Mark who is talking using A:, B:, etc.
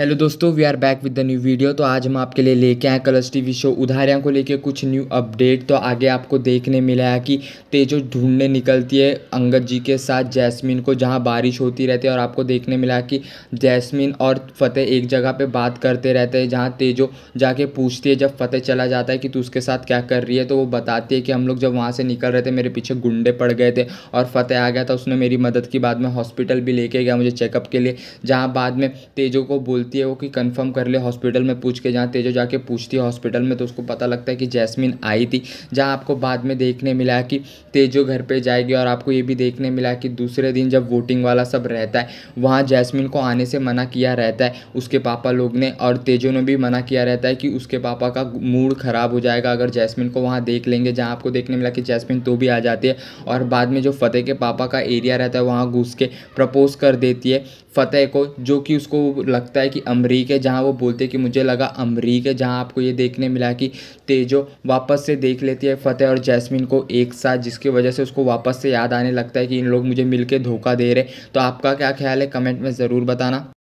A: hello दोस्तों we are back with the new video तो आज हम आपके लिए लेके आए कलर्स टीवी शो उधारियाँ को लेके कुछ न्यू अपडेट तो आगे आपको देखने मिला है कि तेजो ढूंढने निकलती है अंगद जी के साथ जैस्मिन को जहाँ बारिश होती रहती है और आपको देखने मिला कि जैस्मिन और फतेह एक जगह पे बात करते रहते हैं जहाँ तेजो जाके पूछती है जब फतेह चला जाता है कि तू उसके साथ क्या कर रही है तो वो बताती है कि हम लोग जब वहाँ से निकल रहे थे मेरे पीछे गुंडे पड़ गए थे और फतेह आ गया था उसने मेरी मदद की बाद में हॉस्पिटल भी लेके गया मुझे चेकअप के लिए जहाँ बाद में तेजो को बोलती बोलती है वो कि कंफर्म कर ले हॉस्पिटल में पूछ के जहाँ तेजो जाके पूछती है हॉस्पिटल में तो उसको पता लगता है कि जैस्मिन आई थी जहाँ आपको बाद में देखने मिला कि तेजो घर पर जाएगी और आपको ये भी देखने मिला कि दूसरे दिन जब वोटिंग वाला सब रहता है वहाँ जैसमिन को आने से मना किया रहता है उसके पापा लोग ने और तेजो ने भी मना किया रहता है कि उसके पापा का मूड ख़राब हो जाएगा अगर जैसमिन को वहाँ देख लेंगे जहाँ आपको देखने मिला कि जैसमिन तो भी आ जाती है और बाद में जो फतेह के पापा का एरिया रहता है वहाँ घुस के प्रपोज कर देती है फतेह को जो कि उसको लगता है कि कि अमरीक है जहाँ वो बोलते कि मुझे लगा अमरीक है जहाँ आपको ये देखने मिला कि तेजो वापस से देख लेती है फ़तेह और जैस्मिन को एक साथ जिसकी वजह से उसको वापस से याद आने लगता है कि इन लोग मुझे मिल धोखा दे रहे तो आपका क्या ख्याल है कमेंट में ज़रूर बताना